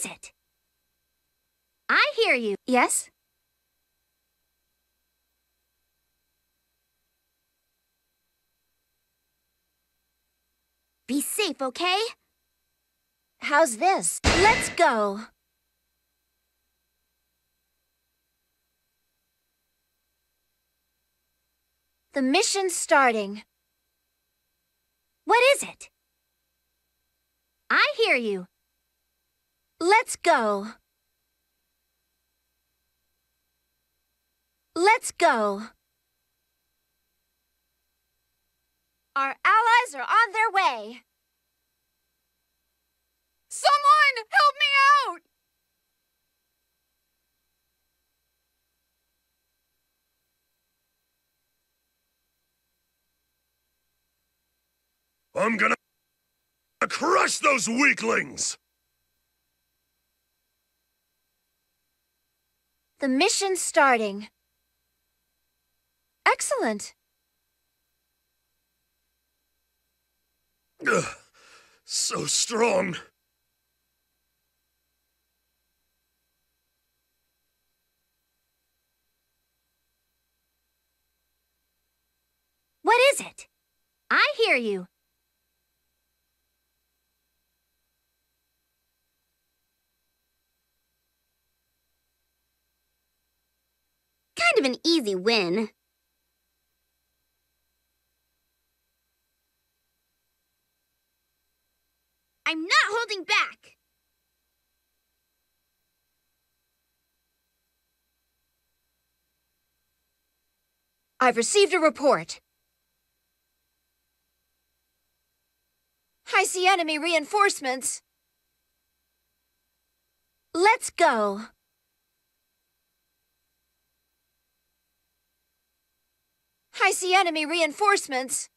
is it? I hear you. Yes? Be safe, okay? How's this? Let's go! The mission's starting. What is it? I hear you. Let's go. Let's go. Our allies are on their way. Someone help me out! I'm gonna crush those weaklings! The mission starting. Excellent. Ugh, so strong. What is it? I hear you. kind of an easy win. I'm not holding back! I've received a report. I see enemy reinforcements. Let's go. I see enemy reinforcements.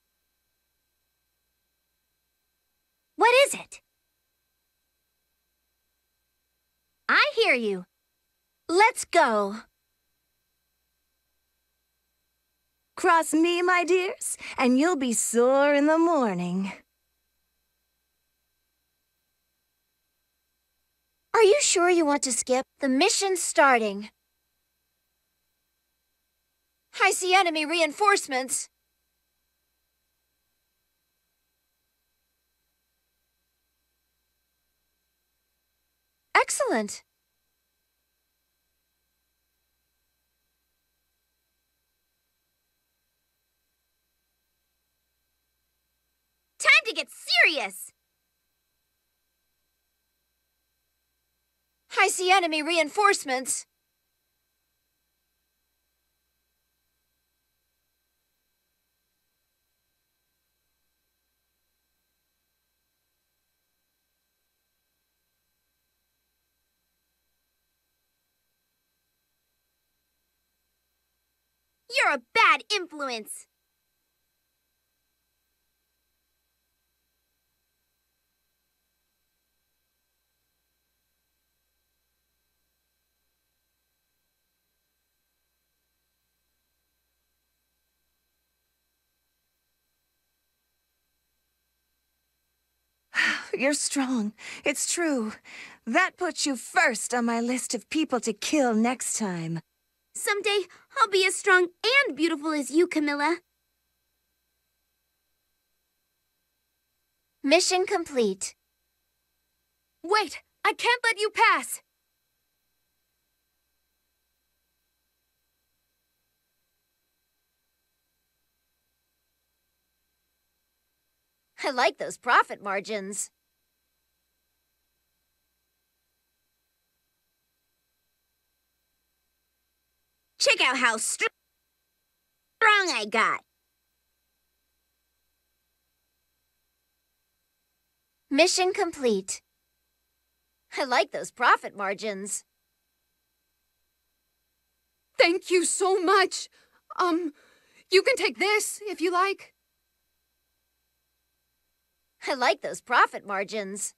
What is it? I hear you. Let's go. Cross me, my dears, and you'll be sore in the morning. Are you sure you want to skip? The mission's starting. I see enemy reinforcements. Excellent. Time to get serious! I see enemy reinforcements. You're a bad influence! You're strong. It's true. That puts you first on my list of people to kill next time. Someday, I'll be as strong and beautiful as you, Camilla. Mission complete. Wait! I can't let you pass! I like those profit margins. Check out how strong I got. Mission complete. I like those profit margins. Thank you so much. Um, you can take this if you like. I like those profit margins.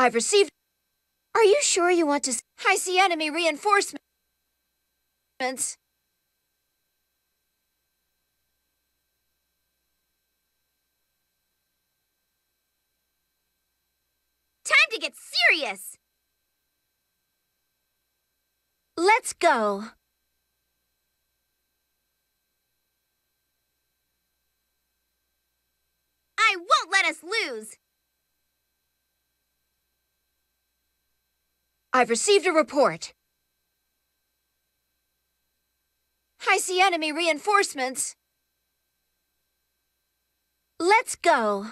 I've received... Are you sure you want to... I see enemy reinforcements. Time to get serious! Let's go. I won't let us lose! I've received a report. I see enemy reinforcements. Let's go.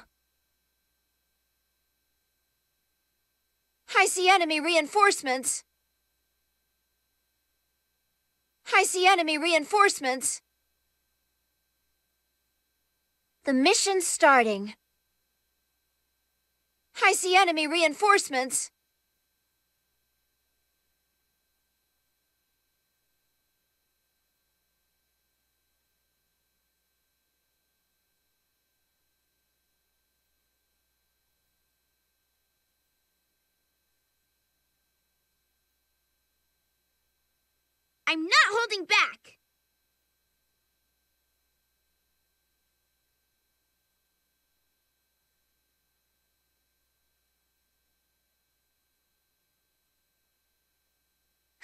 I see enemy reinforcements. I see enemy reinforcements. The mission's starting. I see enemy reinforcements. I'm not holding back.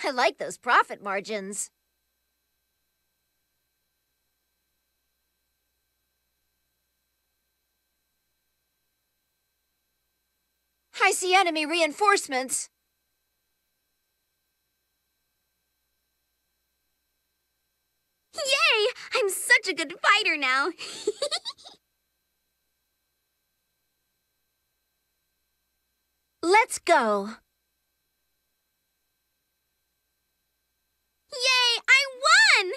I like those profit margins. I see enemy reinforcements. Yay! I'm such a good fighter now! Let's go! Yay! I won!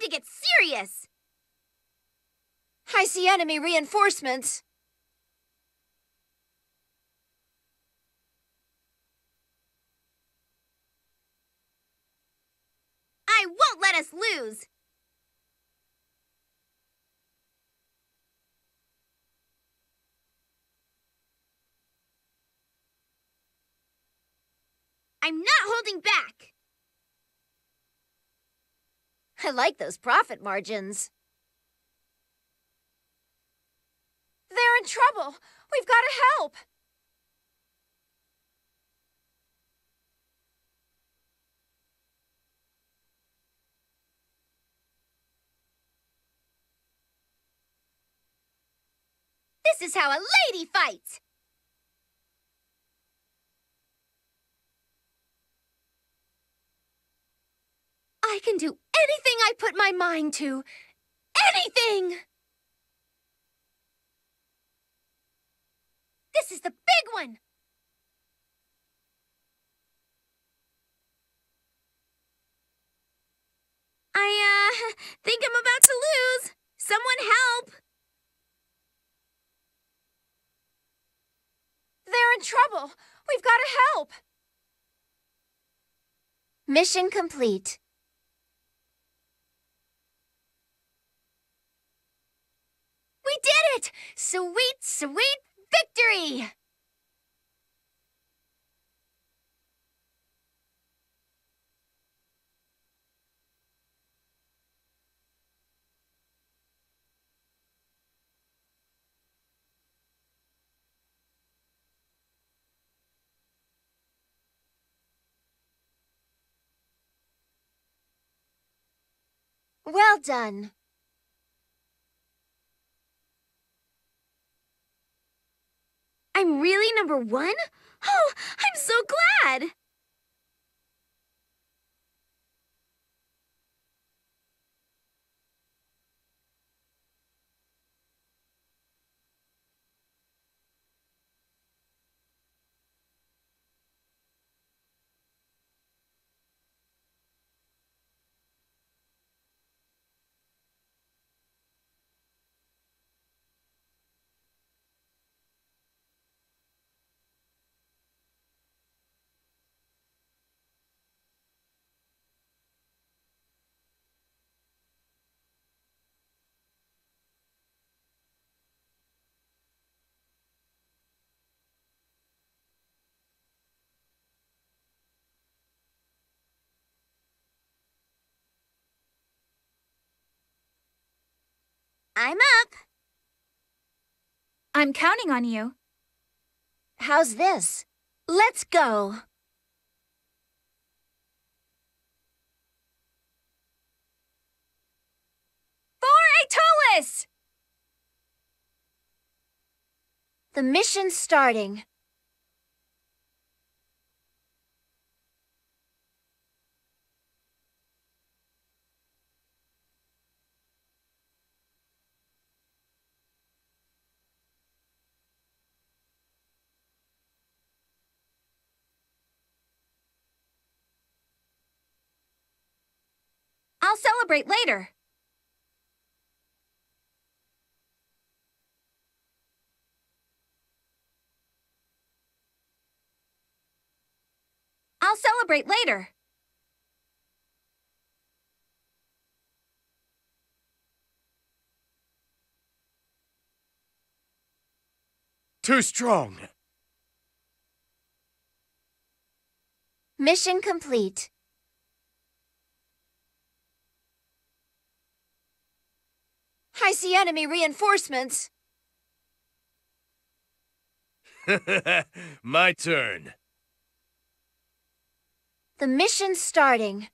time to get serious! I see enemy reinforcements. I won't let us lose! I'm not holding back! I like those profit margins. They're in trouble. We've got to help. This is how a lady fights! I can do anything I put my mind to. Anything! This is the big one! I, uh, think I'm about to lose. Someone help! They're in trouble. We've got to help. Mission complete. We did it! Sweet, sweet victory! Well done. I'm really number one? Oh, I'm so glad! I'm up. I'm counting on you. How's this? Let's go. For Aetolis! The mission's starting. celebrate later. I'll celebrate later. Too strong. Mission complete. I see enemy reinforcements. My turn. The mission's starting.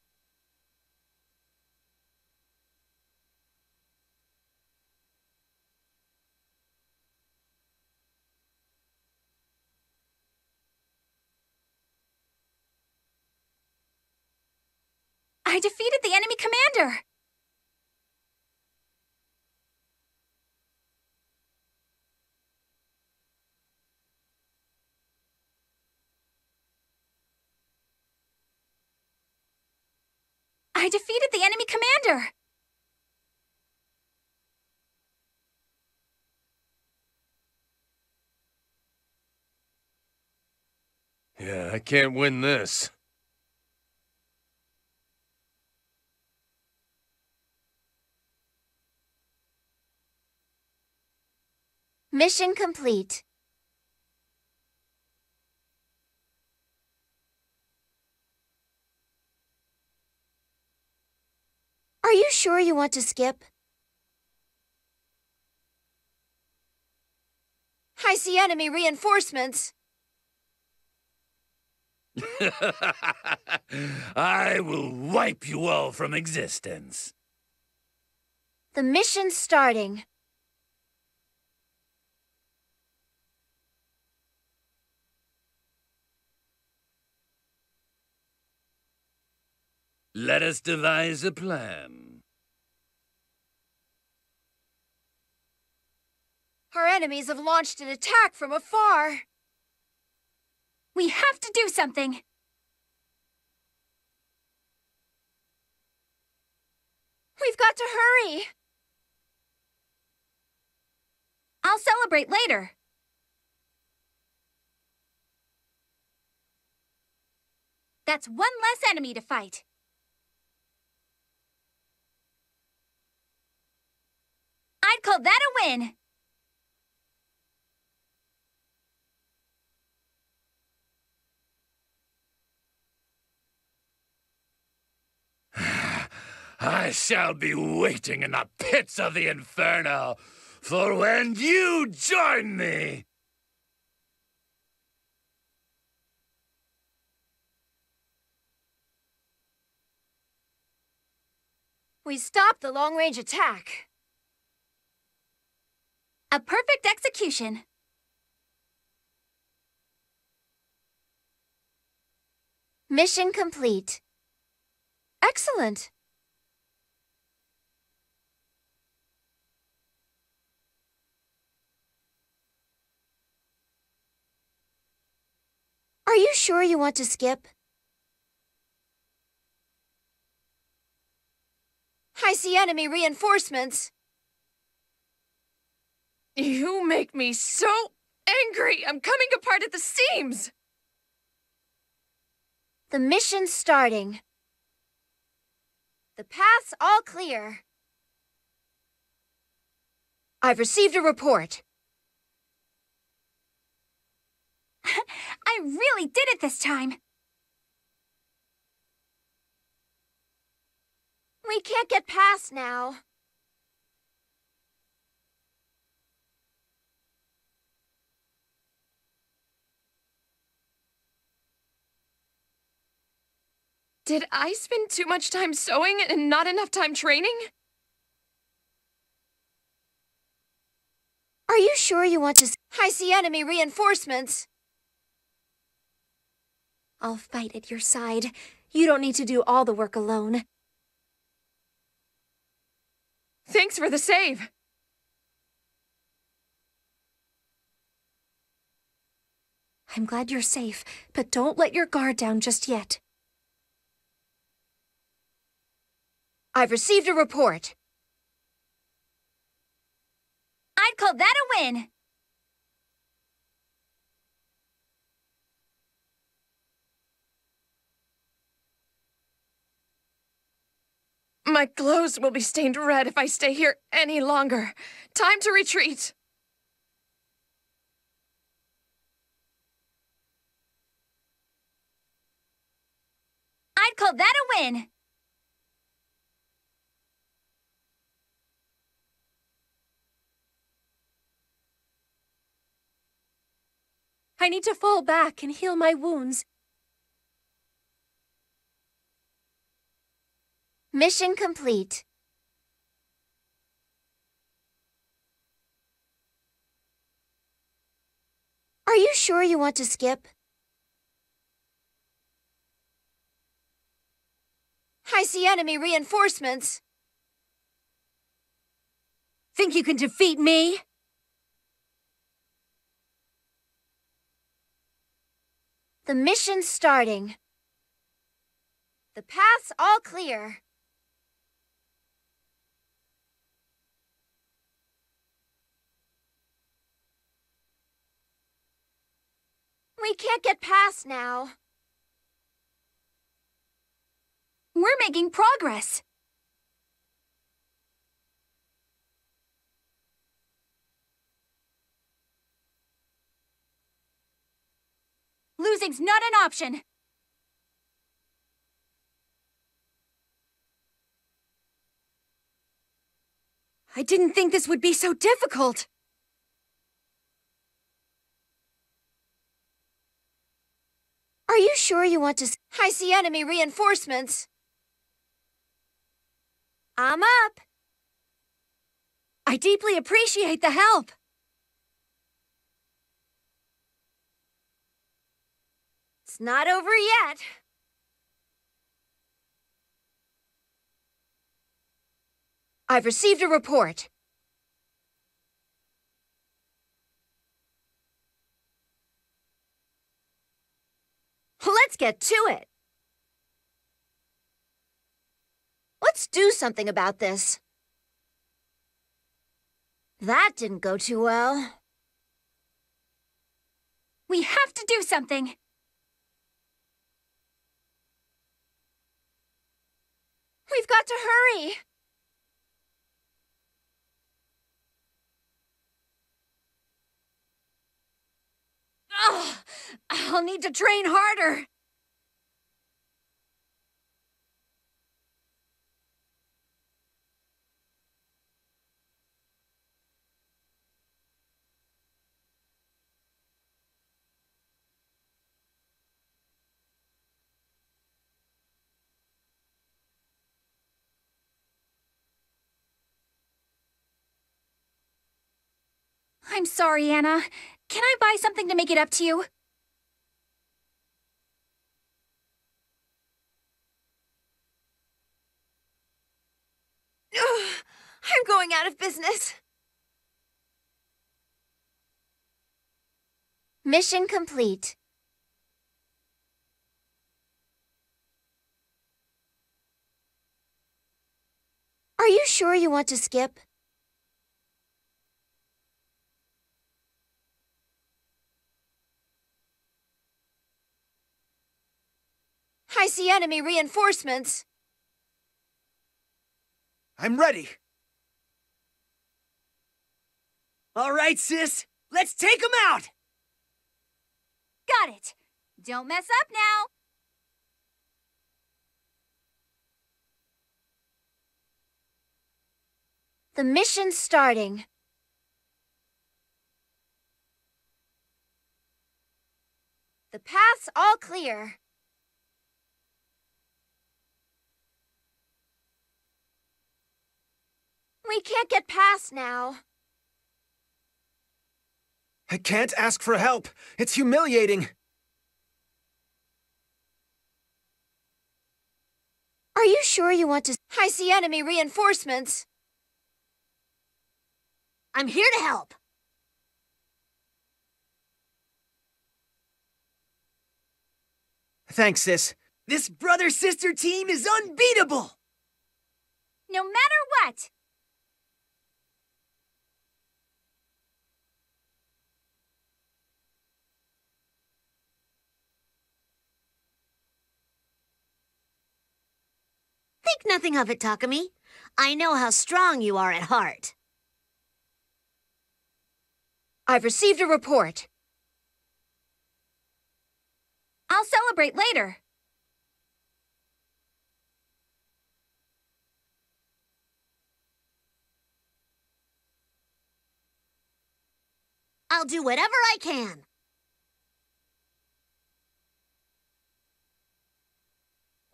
I defeated the enemy commander! I defeated the enemy commander! Yeah, I can't win this. Mission complete. Are you sure you want to skip? I see enemy reinforcements. I will wipe you all from existence. The mission's starting. Let us devise a plan. Our enemies have launched an attack from afar. We have to do something. We've got to hurry. I'll celebrate later. That's one less enemy to fight. I'd call that a win. I shall be waiting in the pits of the inferno for when you join me. We stopped the long-range attack. A perfect execution. Mission complete. Excellent. Are you sure you want to skip? I see enemy reinforcements. You make me so angry! I'm coming apart at the seams! The mission's starting. The path's all clear. I've received a report. I really did it this time! We can't get past now. Did I spend too much time sewing and not enough time training? Are you sure you want to... I see enemy reinforcements. I'll fight at your side. You don't need to do all the work alone. Thanks for the save. I'm glad you're safe, but don't let your guard down just yet. I've received a report. I'd call that a win. My clothes will be stained red if I stay here any longer. Time to retreat. I'd call that a win. I need to fall back and heal my wounds. Mission complete. Are you sure you want to skip? I see enemy reinforcements. Think you can defeat me? The mission's starting. The path's all clear. We can't get past now. We're making progress. Losing's not an option! I didn't think this would be so difficult! Are you sure you want to I see enemy reinforcements! I'm up! I deeply appreciate the help! not over yet. I've received a report. Let's get to it. Let's do something about this. That didn't go too well. We have to do something! We've got to hurry! Ugh, I'll need to train harder! I'm sorry, Anna. Can I buy something to make it up to you? Ugh, I'm going out of business. Mission complete. Are you sure you want to skip? I see enemy reinforcements. I'm ready. All right, sis. Let's take them out! Got it. Don't mess up now. The mission's starting. The path's all clear. We can't get past now. I can't ask for help. It's humiliating. Are you sure you want to... I see enemy reinforcements. I'm here to help. Thanks, sis. This brother-sister team is unbeatable! No matter what, Think nothing of it, Takami. I know how strong you are at heart. I've received a report. I'll celebrate later. I'll do whatever I can.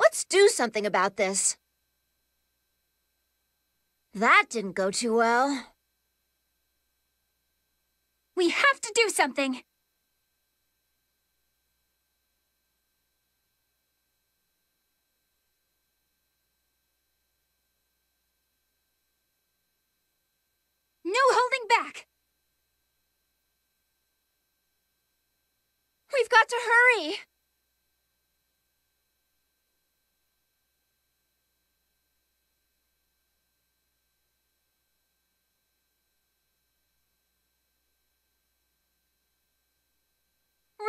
Let's do something about this. That didn't go too well. We have to do something! No holding back! We've got to hurry!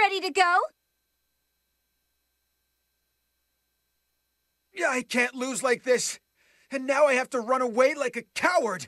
ready to go? I can't lose like this. And now I have to run away like a coward.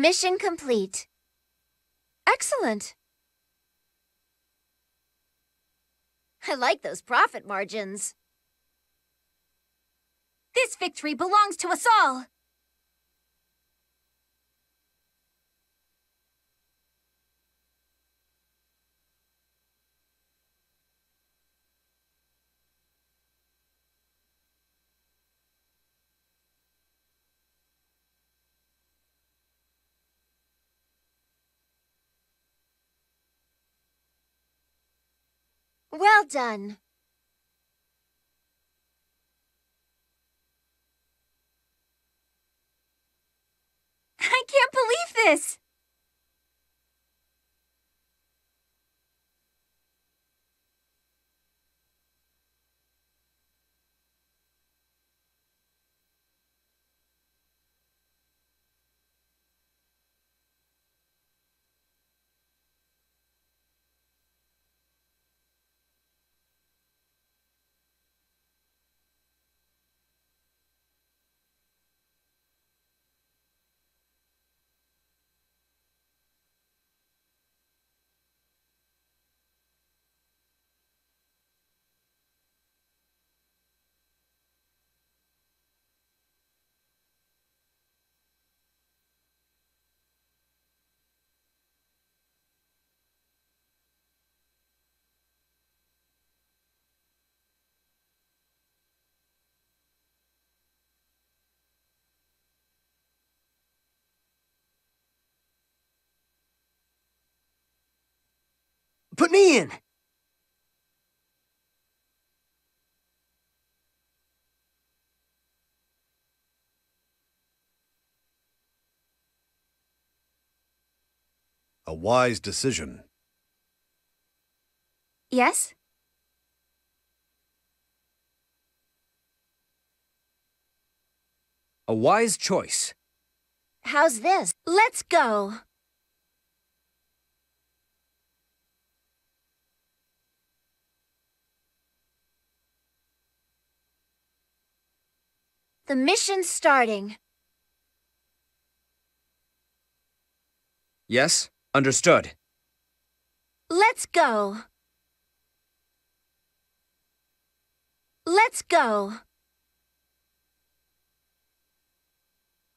Mission complete. Excellent. I like those profit margins. This victory belongs to us all! Well done. I can't believe this! Put me in! A wise decision. Yes? A wise choice. How's this? Let's go! The mission's starting. Yes, understood. Let's go. Let's go.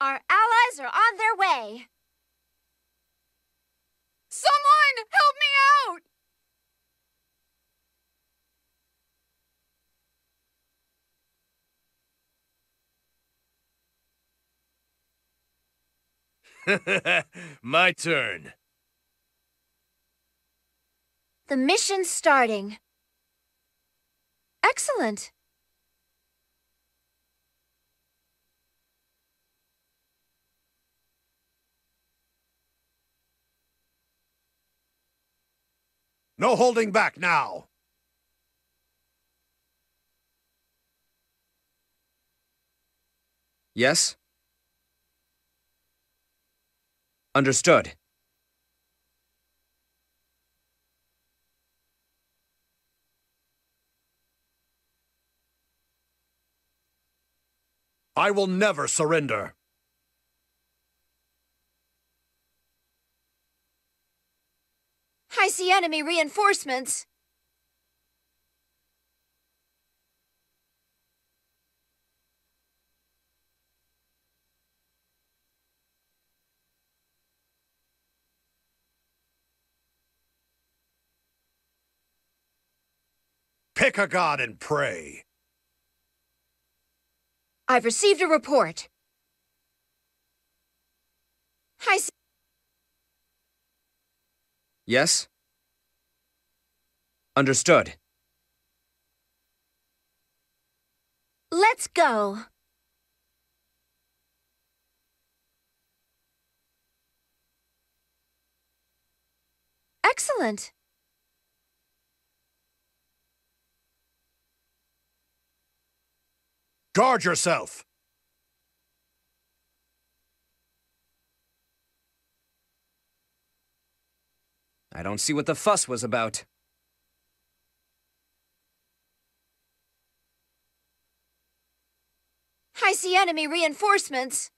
Our allies are on their way. Someone help me out! My turn. The mission's starting. Excellent. No holding back now. Yes? Understood. I will never surrender. I see enemy reinforcements. Pick a god and pray. I've received a report. Hi, Yes? Understood. Let's go. Excellent. Guard yourself! I don't see what the fuss was about. I see enemy reinforcements.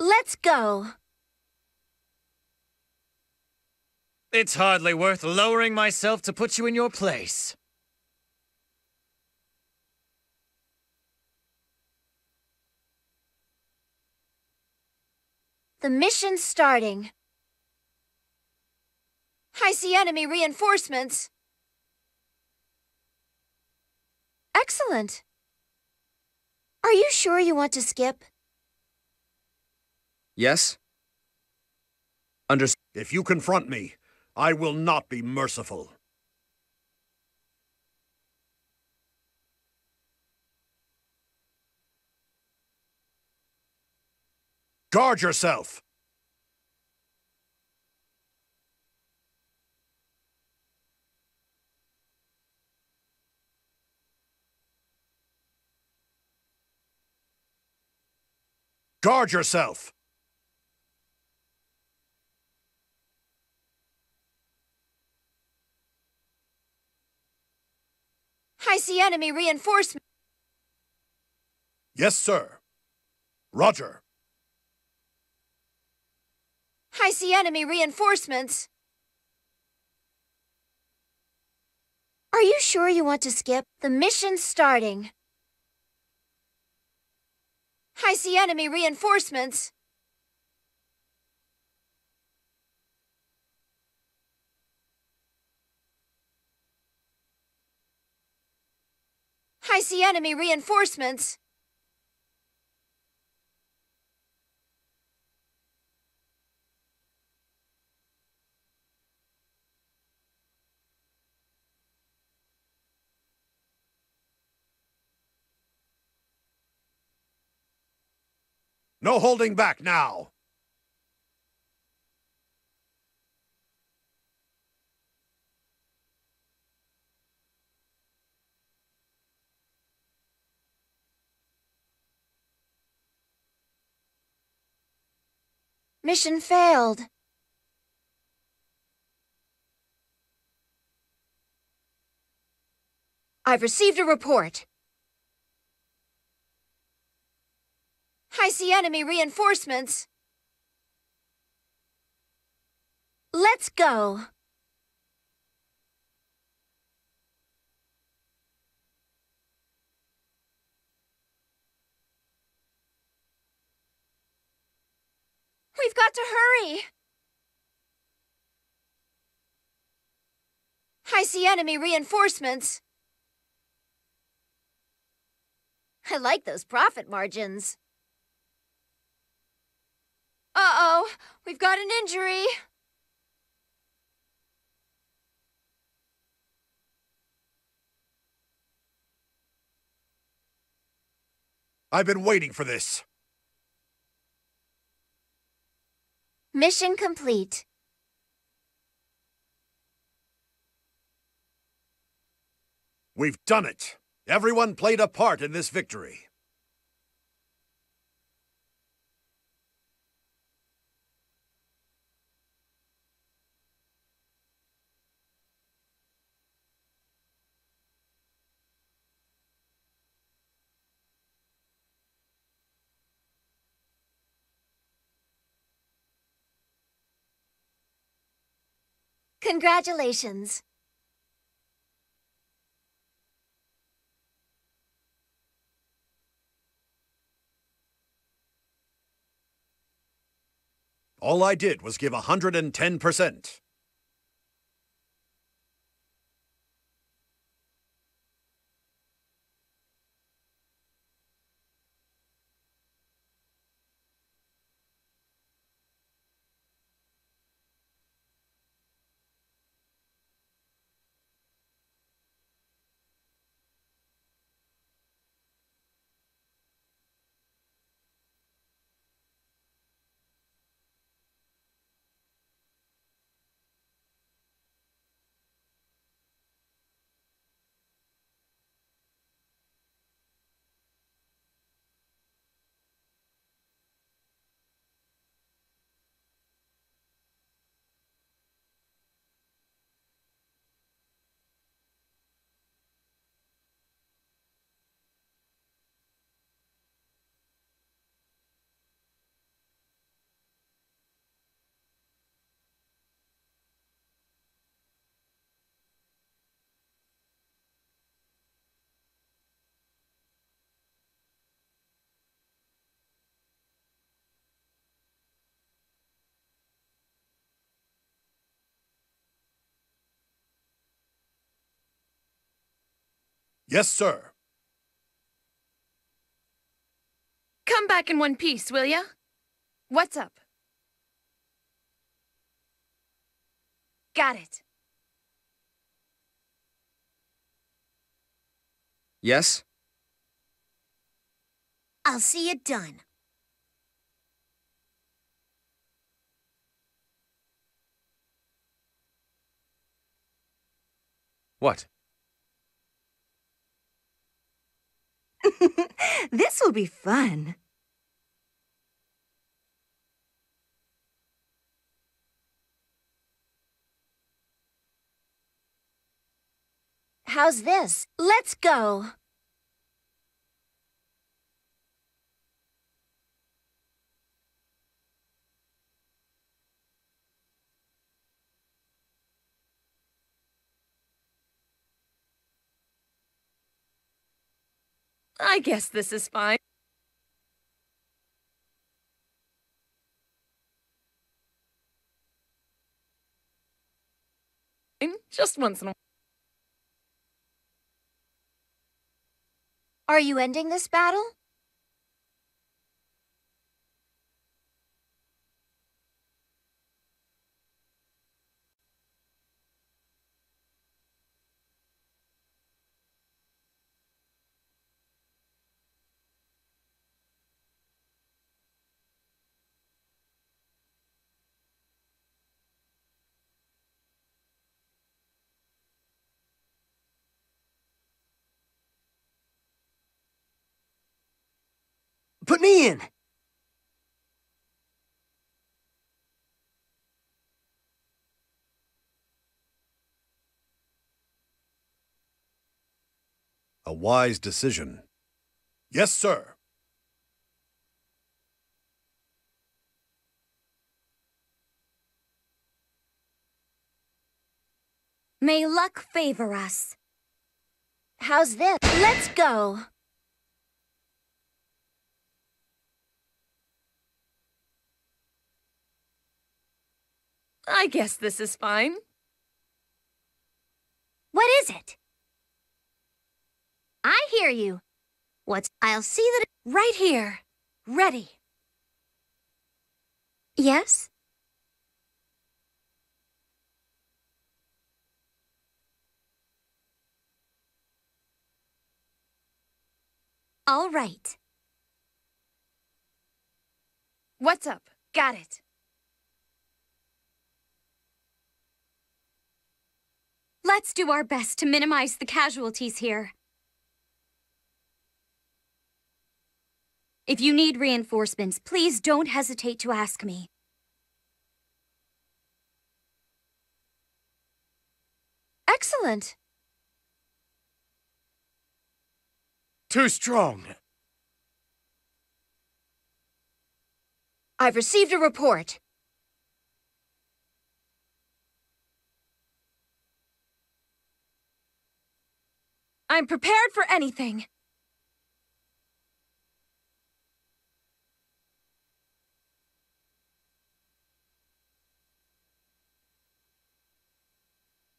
Let's go. It's hardly worth lowering myself to put you in your place. The mission's starting. I see enemy reinforcements. Excellent. Are you sure you want to skip? Yes. Understand. If you confront me, I will not be merciful. Guard yourself! Guard yourself! I see enemy reinforcements. Yes, sir. Roger. I see enemy reinforcements. Are you sure you want to skip? The mission's starting. I see enemy reinforcements. I see enemy reinforcements. No holding back now! Mission failed. I've received a report. I see enemy reinforcements. Let's go. We've got to hurry! I see enemy reinforcements. I like those profit margins. Uh-oh, we've got an injury. I've been waiting for this. Mission complete. We've done it! Everyone played a part in this victory. Congratulations. All I did was give 110%. Yes, sir. Come back in one piece, will ya? What's up? Got it. Yes? I'll see it done. What? this will be fun. How's this? Let's go. I guess this is fine. Just once in a while. Are you ending this battle? me in. A wise decision. Yes, sir. May luck favor us. How's this? Let's go! I guess this is fine. What is it? I hear you. What's... I'll see that... Right here. Ready. Yes? All right. What's up? Got it. Let's do our best to minimize the casualties here. If you need reinforcements, please don't hesitate to ask me. Excellent. Too strong. I've received a report. I'm prepared for anything.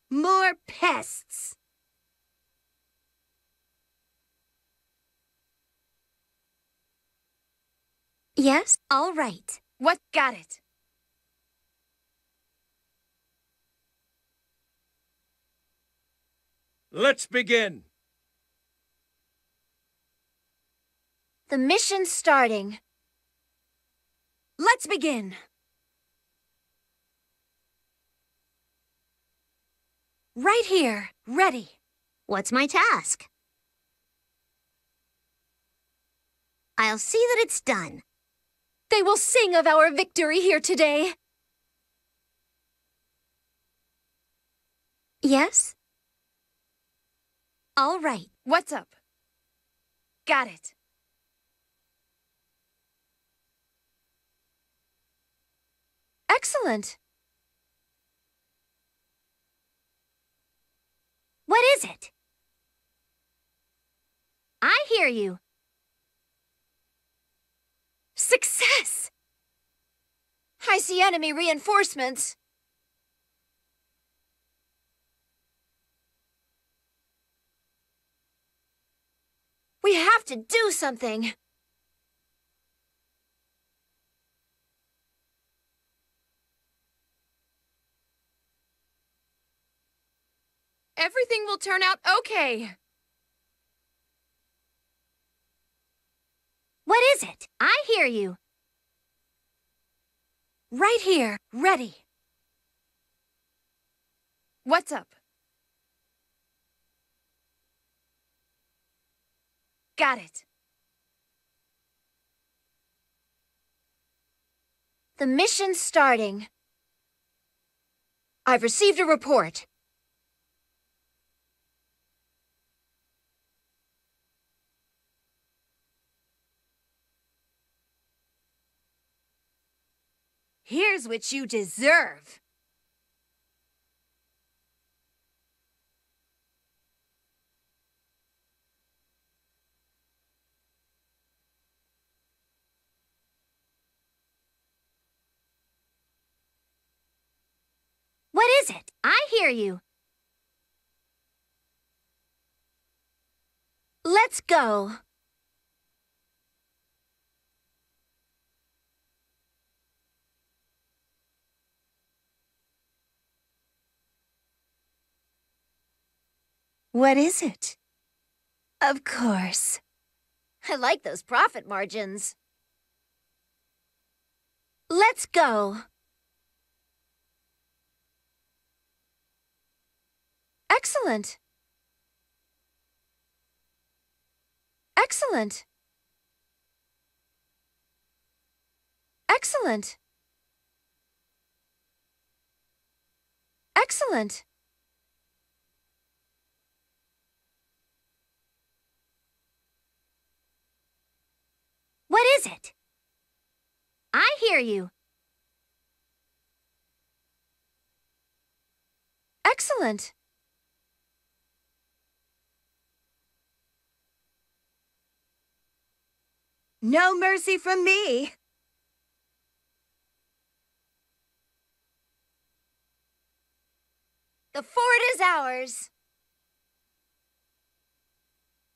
More pests. Yes, all right. What got it? Let's begin. The mission's starting. Let's begin. Right here, ready. What's my task? I'll see that it's done. They will sing of our victory here today. Yes? All right. What's up? Got it. Excellent. What is it? I hear you. Success! I see enemy reinforcements. We have to do something! Everything will turn out okay. What is it? I hear you. Right here, ready. What's up? Got it. The mission's starting. I've received a report. Here's what you deserve. What is it? I hear you. Let's go. What is it? Of course. I like those profit margins. Let's go. Excellent. Excellent. Excellent. Excellent. What is it? I hear you. Excellent. No mercy from me. The fort is ours.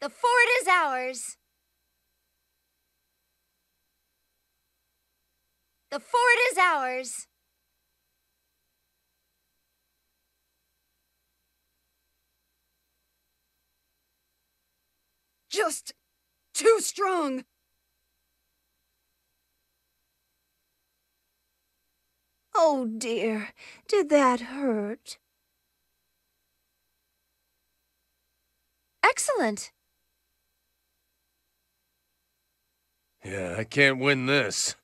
The fort is ours. The fort is ours. Just too strong. Oh dear, did that hurt? Excellent. Yeah, I can't win this.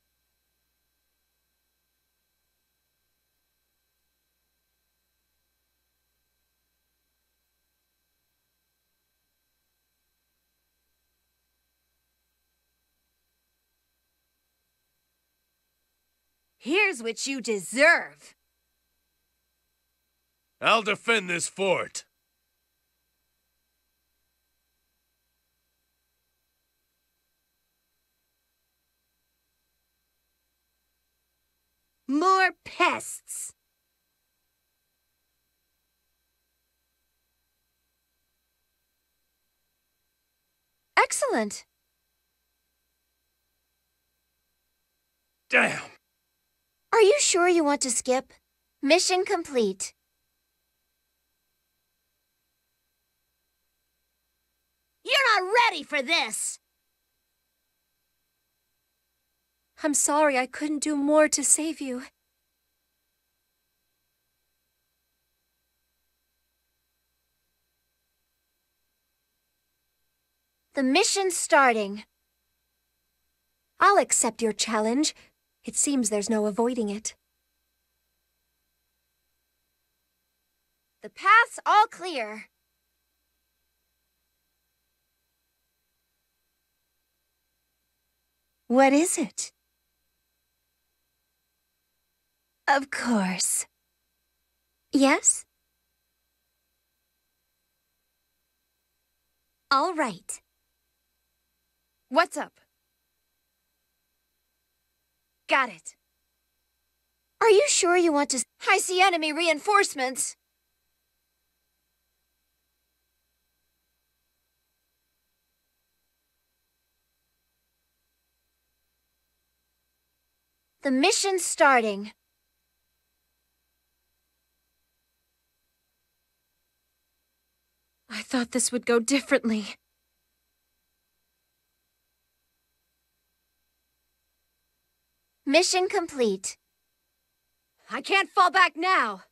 Here's what you deserve. I'll defend this fort. More pests! Excellent! Damn! Are you sure you want to skip? Mission complete. You're not ready for this! I'm sorry I couldn't do more to save you. The mission's starting. I'll accept your challenge, it seems there's no avoiding it. The path's all clear. What is it? Of course. Yes? All right. What's up? Got it. Are you sure you want to... I see enemy reinforcements. The mission's starting. I thought this would go differently. Mission complete. I can't fall back now.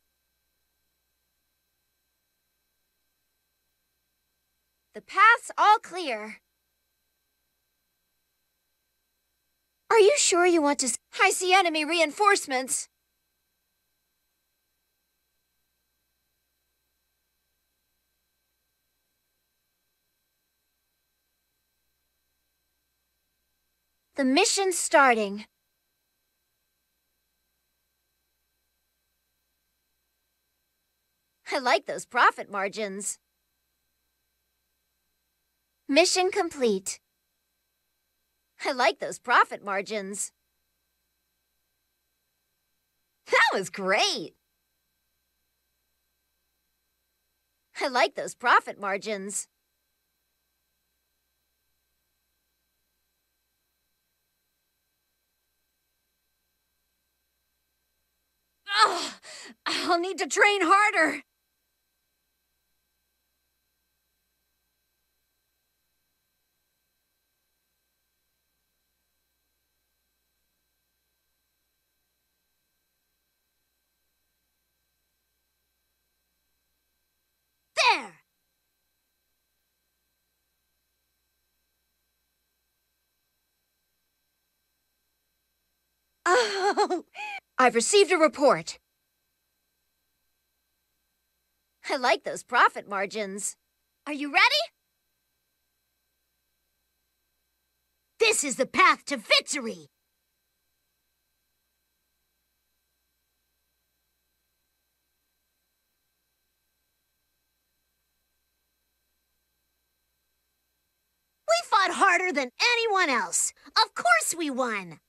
The path's all clear. Are you sure you want to... I see enemy reinforcements. The mission's starting. I like those profit margins. Mission complete. I like those profit margins. That was great! I like those profit margins. Ugh, I'll need to train harder. Oh, I've received a report. I like those profit margins. Are you ready? This is the path to victory! We fought harder than anyone else. Of course we won!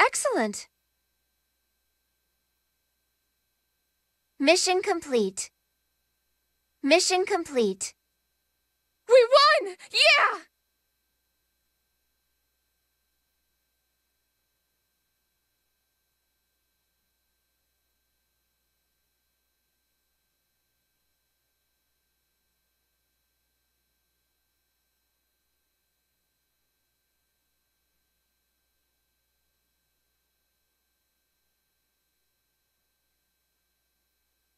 Excellent! Mission complete. Mission complete. We won! Yeah!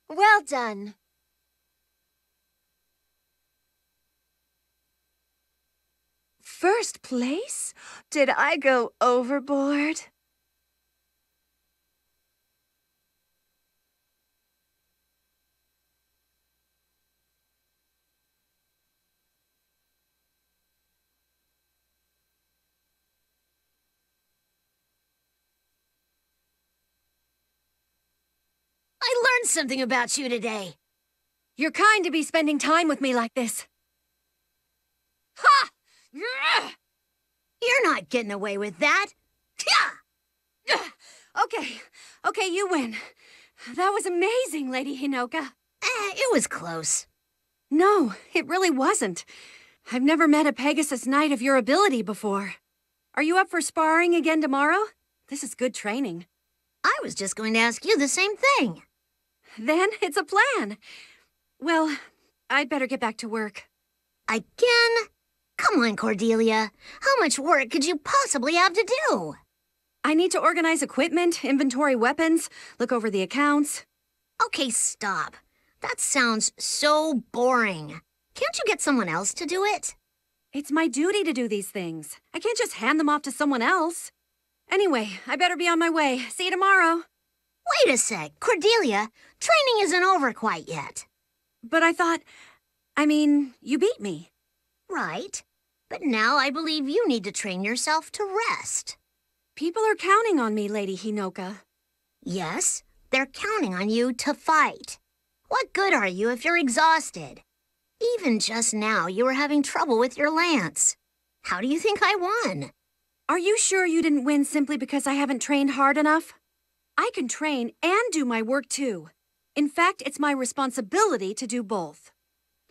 Well done. First place? Did I go overboard? learned something about you today. You're kind to be spending time with me like this. Ha! You're not getting away with that. Okay, okay, you win. That was amazing, Lady Hinoka. Eh, it was close. No, it really wasn't. I've never met a Pegasus Knight of your ability before. Are you up for sparring again tomorrow? This is good training. I was just going to ask you the same thing. Then it's a plan. Well, I'd better get back to work. Again? Come on, Cordelia. How much work could you possibly have to do? I need to organize equipment, inventory weapons, look over the accounts. Okay, stop. That sounds so boring. Can't you get someone else to do it? It's my duty to do these things. I can't just hand them off to someone else. Anyway, I better be on my way. See you tomorrow. Wait a sec, Cordelia. Training isn't over quite yet. But I thought... I mean, you beat me. Right. But now I believe you need to train yourself to rest. People are counting on me, Lady Hinoka. Yes, they're counting on you to fight. What good are you if you're exhausted? Even just now, you were having trouble with your lance. How do you think I won? Are you sure you didn't win simply because I haven't trained hard enough? I can train and do my work too. In fact, it's my responsibility to do both.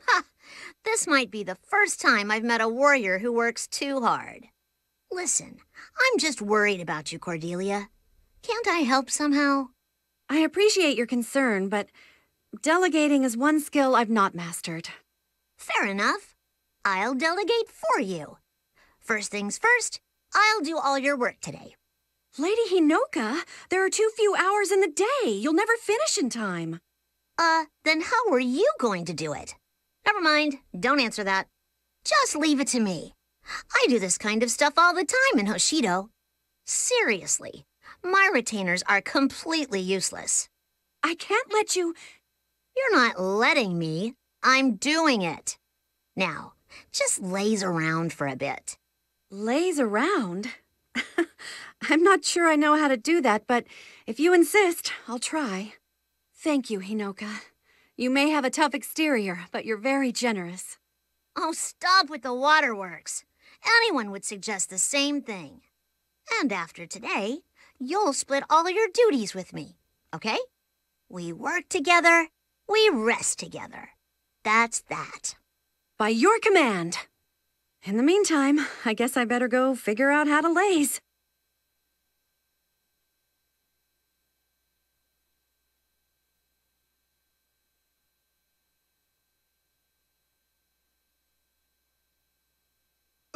Ha! This might be the first time I've met a warrior who works too hard. Listen, I'm just worried about you, Cordelia. Can't I help somehow? I appreciate your concern, but delegating is one skill I've not mastered. Fair enough. I'll delegate for you. First things first, I'll do all your work today. Lady Hinoka, there are too few hours in the day. You'll never finish in time. Uh, then how are you going to do it? Never mind. Don't answer that. Just leave it to me. I do this kind of stuff all the time in Hoshido. Seriously, my retainers are completely useless. I can't let you... You're not letting me. I'm doing it. Now, just laze around for a bit. Laze around? I'm not sure I know how to do that, but if you insist, I'll try. Thank you, Hinoka. You may have a tough exterior, but you're very generous. Oh, stop with the waterworks. Anyone would suggest the same thing. And after today, you'll split all your duties with me, okay? We work together, we rest together. That's that. By your command. In the meantime, I guess I better go figure out how to lace.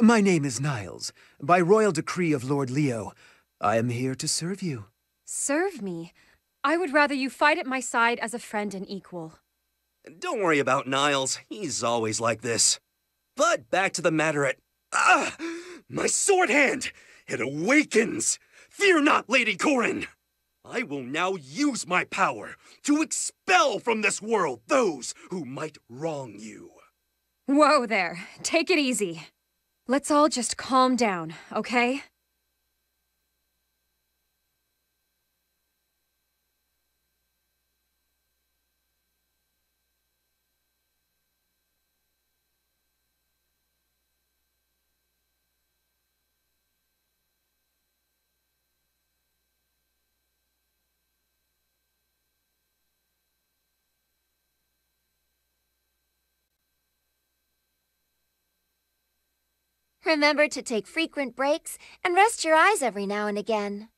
My name is Niles. By royal decree of Lord Leo, I am here to serve you. Serve me? I would rather you fight at my side as a friend and equal. Don't worry about Niles. He's always like this. But back to the matter at... Ah! My sword hand! It awakens! Fear not, Lady Corin! I will now use my power to expel from this world those who might wrong you. Whoa there. Take it easy. Let's all just calm down, okay? Remember to take frequent breaks and rest your eyes every now and again.